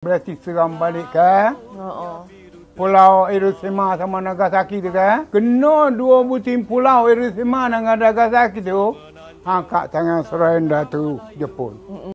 Berarti seram balik ke eh? oh, oh. Pulau Hiroshima sama Nagasaki tu ke eh? Kena dua butin pulau Hiroshima dengan Nagasaki tu Angkat tangan surrender tu Jepun Mm-mm.